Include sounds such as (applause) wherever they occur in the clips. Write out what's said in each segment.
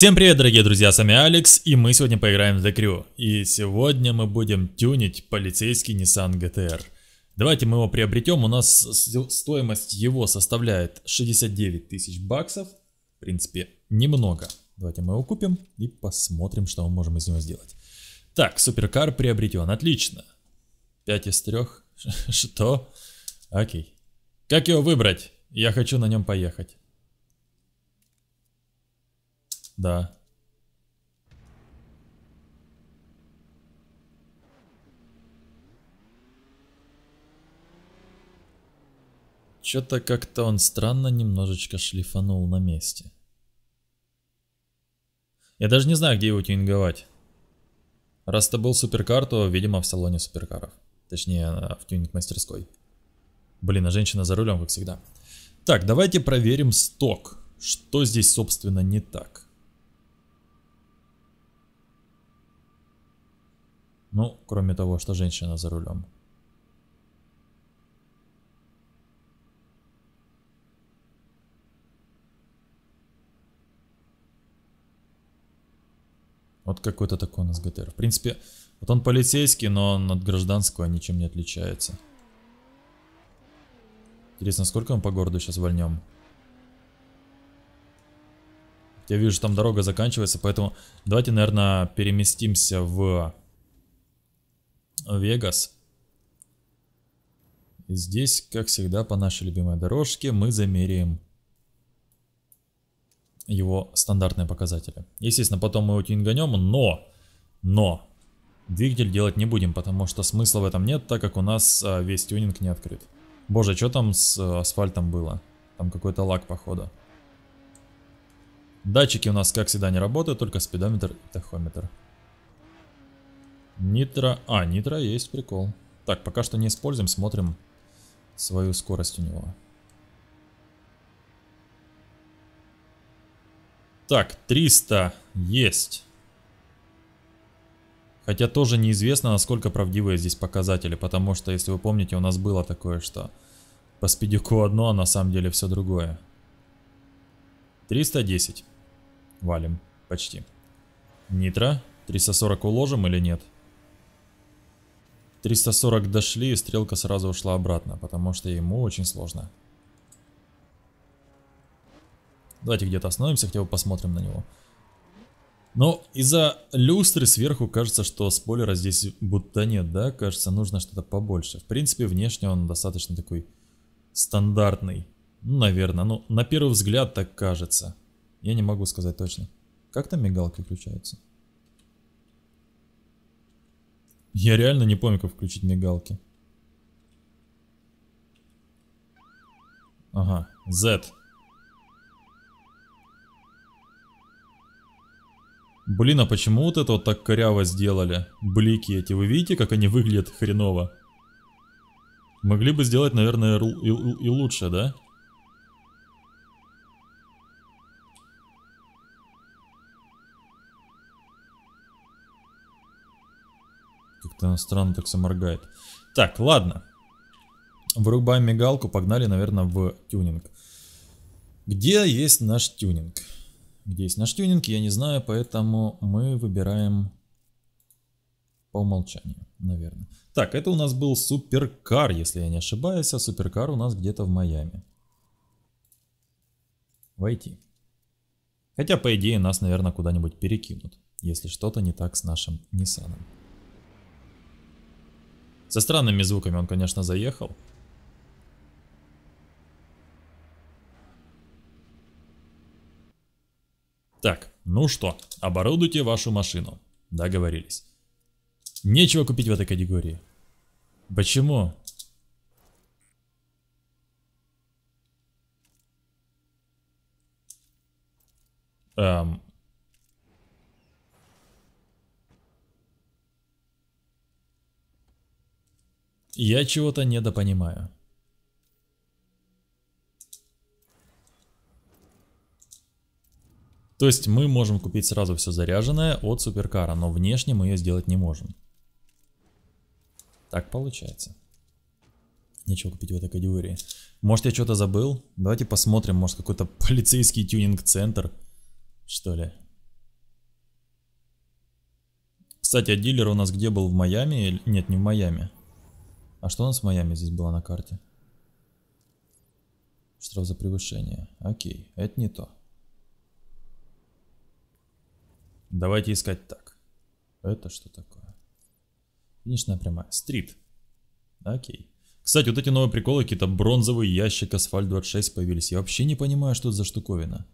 Всем привет, дорогие друзья, с вами Алекс, и мы сегодня поиграем в The Crew. И сегодня мы будем тюнить полицейский Nissan GTR. Давайте мы его приобретем, у нас стоимость его составляет 69 тысяч баксов. В принципе, немного. Давайте мы его купим и посмотрим, что мы можем из него сделать. Так, суперкар приобретен, отлично. 5 из 3, (laughs) что? Окей. Как его выбрать? Я хочу на нем поехать. Да. Что-то как-то он странно немножечко шлифанул на месте. Я даже не знаю, где его тюнинговать. Раз это был суперкар, то, видимо, в салоне суперкаров. Точнее, в тюнинг-мастерской. Блин, а женщина за рулем, как всегда. Так, давайте проверим сток. Что здесь, собственно, не так? Ну, кроме того, что женщина за рулем. Вот какой-то такой у нас ГТР. В принципе, вот он полицейский, но он от гражданского ничем не отличается. Интересно, сколько мы по городу сейчас вольнем? Я вижу, что там дорога заканчивается, поэтому давайте, наверное, переместимся в Вегас. И здесь, как всегда, по нашей любимой дорожке мы замеряем его стандартные показатели. Естественно, потом мы его тюнганем, но, но, двигатель делать не будем, потому что смысла в этом нет, так как у нас а, весь тюнинг не открыт. Боже, что там с э, асфальтом было? Там какой-то лак, походу. Датчики у нас, как всегда, не работают, только спидометр и тахометр. Нитро... А, нитро есть, прикол. Так, пока что не используем, смотрим свою скорость у него. Так, 300 есть. Хотя тоже неизвестно, насколько правдивые здесь показатели, потому что, если вы помните, у нас было такое, что по спидюку одно, а на самом деле все другое. 310. Валим. Почти. Нитро. 340 уложим или нет? Нет. 340 дошли, и стрелка сразу ушла обратно, потому что ему очень сложно. Давайте где-то остановимся, хотя бы посмотрим на него. Но из-за люстры сверху кажется, что спойлера здесь будто нет, да? Кажется, нужно что-то побольше. В принципе, внешне он достаточно такой стандартный. Ну, наверное. Ну, на первый взгляд так кажется. Я не могу сказать точно. Как там мигалки включаются? Я реально не помню, как включить мигалки. Ага, Z. Блин, а почему вот это вот так коряво сделали? Блики эти, вы видите, как они выглядят хреново? Могли бы сделать, наверное, и лучше, да? Да. Как-то странно так заморгает. Так, ладно. Вырубаем мигалку, погнали, наверное, в тюнинг. Где есть наш тюнинг? Где есть наш тюнинг, я не знаю, поэтому мы выбираем по умолчанию, наверное. Так, это у нас был суперкар, если я не ошибаюсь, а суперкар у нас где-то в Майами. Войти. Хотя, по идее, нас, наверное, куда-нибудь перекинут, если что-то не так с нашим Ниссаном. Со странными звуками он, конечно, заехал. Так, ну что, оборудуйте вашу машину. Договорились. Нечего купить в этой категории. Почему? Эм, Я чего-то недопонимаю. То есть мы можем купить сразу все заряженное от суперкара, но внешне мы ее сделать не можем. Так получается. Нечего купить в этой категории. Может я что-то забыл? Давайте посмотрим, может какой-то (laughs) полицейский тюнинг-центр, что ли. Кстати, а дилер у нас где был? В Майами? Нет, не в Майами. А что у нас в Майами здесь было на карте? Штраф за превышение. Окей, это не то. Давайте искать так. Это что такое? Финишная прямая. Стрит. Окей. Кстати, вот эти новые приколы, какие-то бронзовые ящик Асфальт 26 появились. Я вообще не понимаю, что это за штуковина.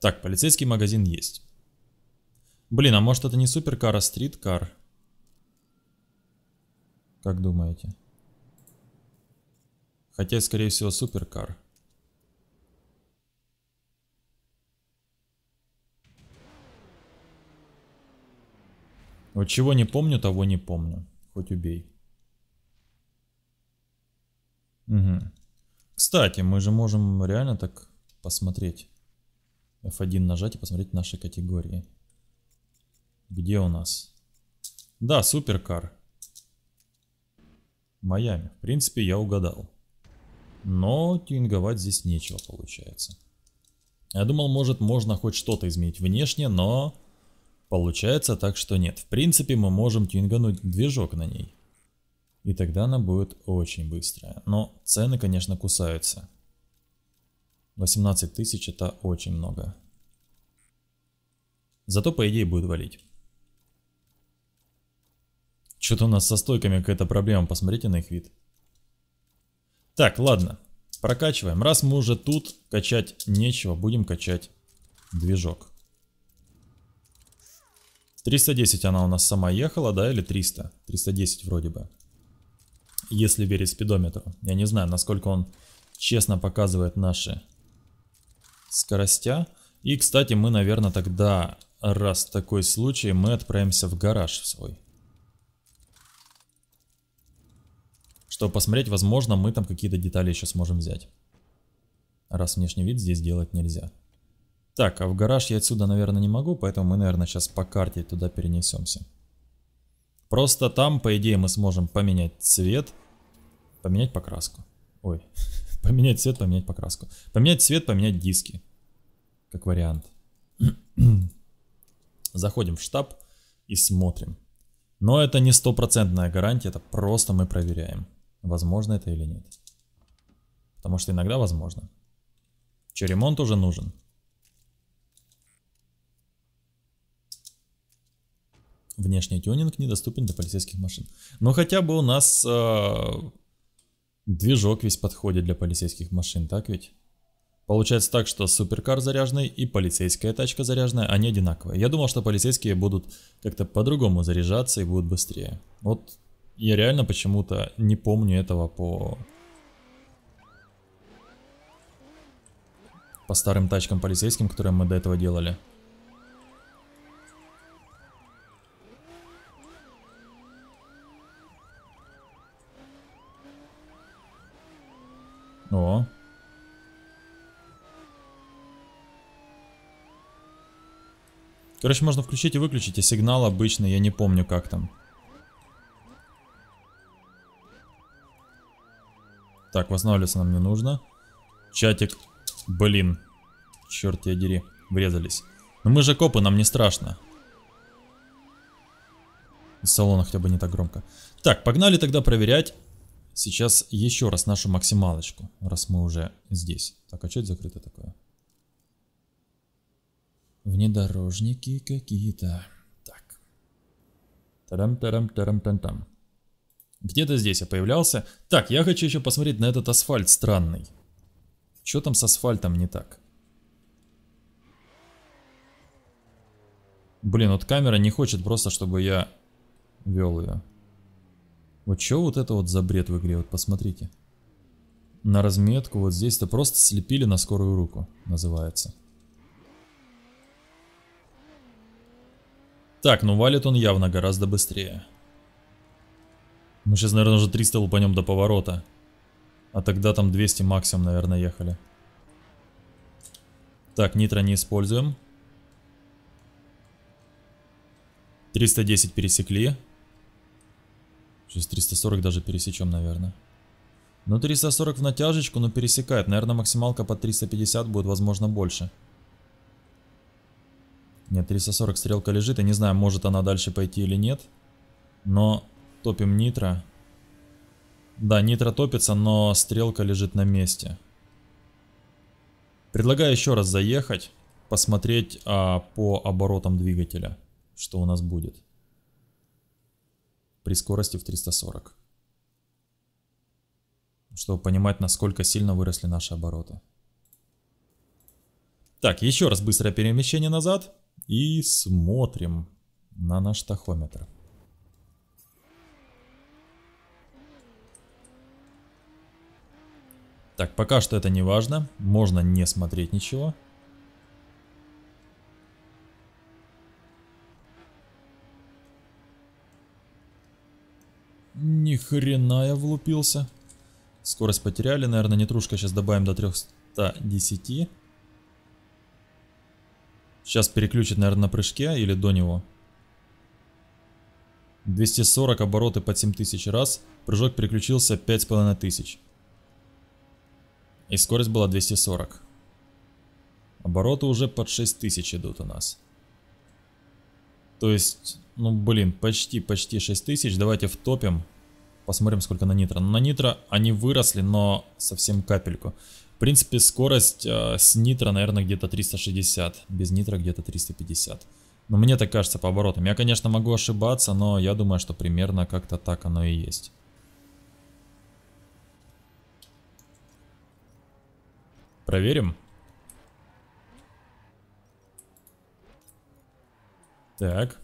Так, полицейский магазин есть. Блин, а может это не суперкар, а стриткар? Как думаете? Хотя, скорее всего, суперкар. Вот чего не помню, того не помню. Хоть убей. Угу. Кстати, мы же можем реально так посмотреть. F1 нажать и посмотреть наши категории. Где у нас? Да, суперкар. Майами. В принципе, я угадал. Но тюнинговать здесь нечего получается. Я думал, может, можно хоть что-то изменить внешне, но получается так, что нет. В принципе, мы можем тюнгануть движок на ней. И тогда она будет очень быстрая. Но цены, конечно, кусаются. 18 тысяч это очень много. Зато по идее будет валить. Что-то у нас со стойками какая-то проблема, посмотрите на их вид. Так, ладно, прокачиваем. Раз мы уже тут, качать нечего, будем качать движок. 310 она у нас сама ехала, да, или 300? 310 вроде бы. Если верить спидометру. Я не знаю, насколько он честно показывает наши скоростя. И, кстати, мы, наверное, тогда, раз такой случай, мы отправимся в гараж свой. Чтобы посмотреть, возможно, мы там какие-то детали еще сможем взять. Раз внешний вид здесь делать нельзя. Так, а в гараж я отсюда, наверное, не могу, поэтому мы, наверное, сейчас по карте туда перенесемся. Просто там, по идее, мы сможем поменять цвет, поменять покраску. Ой, (laughs) Поменять цвет, поменять покраску. Поменять цвет, поменять диски. Как вариант. (clears throat) Заходим в штаб и смотрим. Но это не стопроцентная гарантия, это просто мы проверяем, возможно это или нет. Потому что иногда возможно. Че, ремонт уже нужен. Внешний тюнинг недоступен для полицейских машин. Но хотя бы у нас э, Движок весь подходит для полицейских машин, так ведь? Получается так, что суперкар заряженный и полицейская тачка заряженная, они одинаковые. Я думал, что полицейские будут как-то по-другому заряжаться и будут быстрее. Вот я реально почему-то не помню этого по... По старым тачкам полицейским, которые мы до этого делали. О. Короче, можно включить и выключить, и сигнал обычный, я не помню как там. Так, восстанавливаться нам не нужно. Чатик, блин, черт я дери, врезались. Но мы же копы, нам не страшно. Из салона хотя бы не так громко. Так, погнали тогда проверять. Сейчас еще раз нашу максималочку, раз мы уже здесь. Так, а что это закрыто такое? Внедорожники какие-то. Так. тарам тарам тарам тан Где-то здесь я появлялся. Так, я хочу еще посмотреть на этот асфальт странный. Что там с асфальтом не так? Блин, вот камера не хочет просто, чтобы я вел ее. Вот что вот это вот за бред в игре, вот посмотрите. На разметку вот здесь-то просто слепили на скорую руку, называется. Так, ну валит он явно гораздо быстрее. Мы сейчас, наверное, уже 300 лупанем до поворота. А тогда там 200 максимум, наверное, ехали. Так, нитро не используем. 310 пересекли. Через 340 даже пересечем, наверное. Ну, 340 в натяжечку, но ну, пересекает. Наверное, максималка под 350 будет, возможно, больше. Нет, 340 стрелка лежит. Я не знаю, может она дальше пойти или нет. Но топим нитро. Да, нитро топится, но стрелка лежит на месте. Предлагаю еще раз заехать, посмотреть а, по оборотам двигателя, что у нас будет при скорости в 340. Чтобы понимать, насколько сильно выросли наши обороты. Так, еще раз быстрое перемещение назад. И смотрим на наш тахометр. Так, пока что это не важно. Можно не смотреть ничего. Ничего. Ни хрена я влупился. Скорость потеряли, наверное, нетрушка сейчас добавим до 310. Сейчас переключит, наверное, на прыжке или до него. 240 обороты под 7000 раз, прыжок переключился 5500. И скорость была 240. Обороты уже под 6000 идут у нас. То есть ну, блин, почти, почти 6000. Давайте втопим. Посмотрим, сколько на нитро. Ну, на нитро они выросли, но совсем капельку. В принципе, скорость э, с нитро, наверное, где-то 360. Без нитро где-то 350. Но мне так кажется по оборотам. Я, конечно, могу ошибаться, но я думаю, что примерно как-то так оно и есть. Проверим. Так.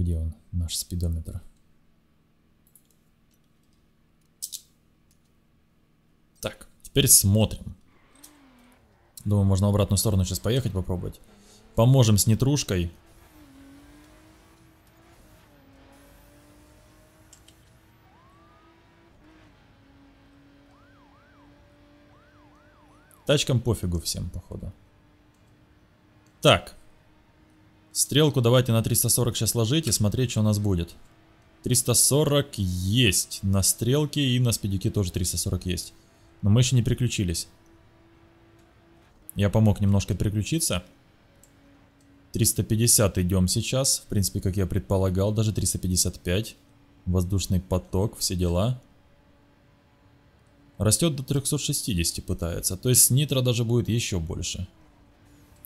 Где он, наш спидометр? Так, теперь смотрим. Думаю, можно в обратную сторону сейчас поехать попробовать. Поможем с нетрушкой. Тачкам пофигу всем, походу. Так. Стрелку давайте на 340 сейчас ложить и смотреть, что у нас будет. 340 есть. На стрелке и на спидике тоже 340 есть. Но мы еще не приключились. Я помог немножко переключиться. 350 идем сейчас. В принципе, как я предполагал, даже 355. Воздушный поток, все дела. Растет до 360 пытается. То есть нитро даже будет еще больше.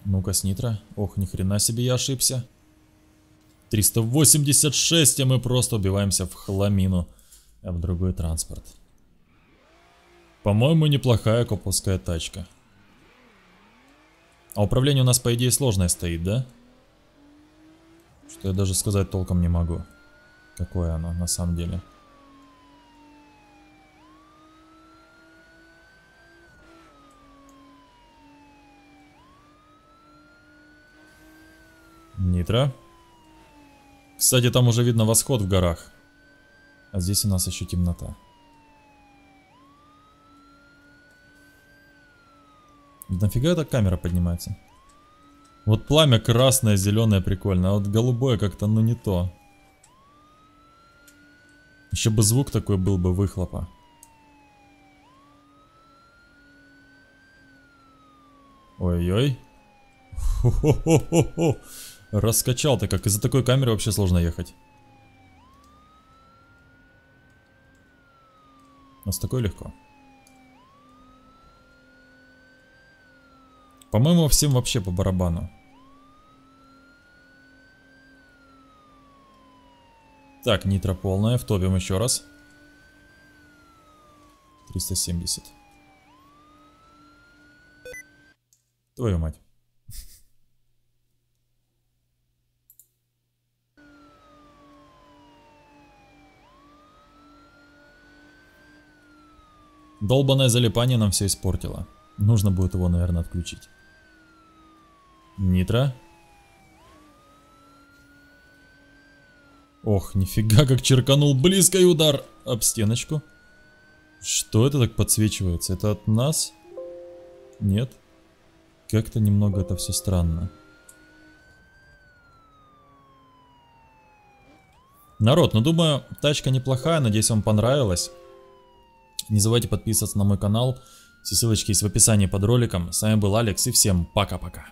Ну-ка, с Ох, ни хрена себе я ошибся. 386, а мы просто убиваемся в хламину А в другой транспорт. По-моему, неплохая копуская тачка. А управление у нас, по идее, сложное стоит, да? Что я даже сказать толком не могу. Какое оно на самом деле. Нитро. Кстати, там уже видно восход в горах. А здесь у нас еще темнота. Нафига эта камера поднимается? Вот пламя красное, зеленое прикольно, а вот голубое как-то ну не то. Еще бы звук такой был бы выхлопа. Ой-ой. Раскачал-то как. Из-за такой камеры вообще сложно ехать. А с такой легко. По-моему, всем вообще по барабану. Так, нитро полная. Втопим еще раз. 370. Твою мать. Долбанное залипание нам все испортило. Нужно будет его, наверное, отключить. Нитро. Ох, нифига как черканул близкий удар об стеночку. Что это так подсвечивается? Это от нас? Нет. Как-то немного это все странно. Народ, ну думаю, тачка неплохая, надеюсь вам понравилась. Не забывайте подписываться на мой канал, все ссылочки есть в описании под роликом. С вами был Алекс и всем пока-пока.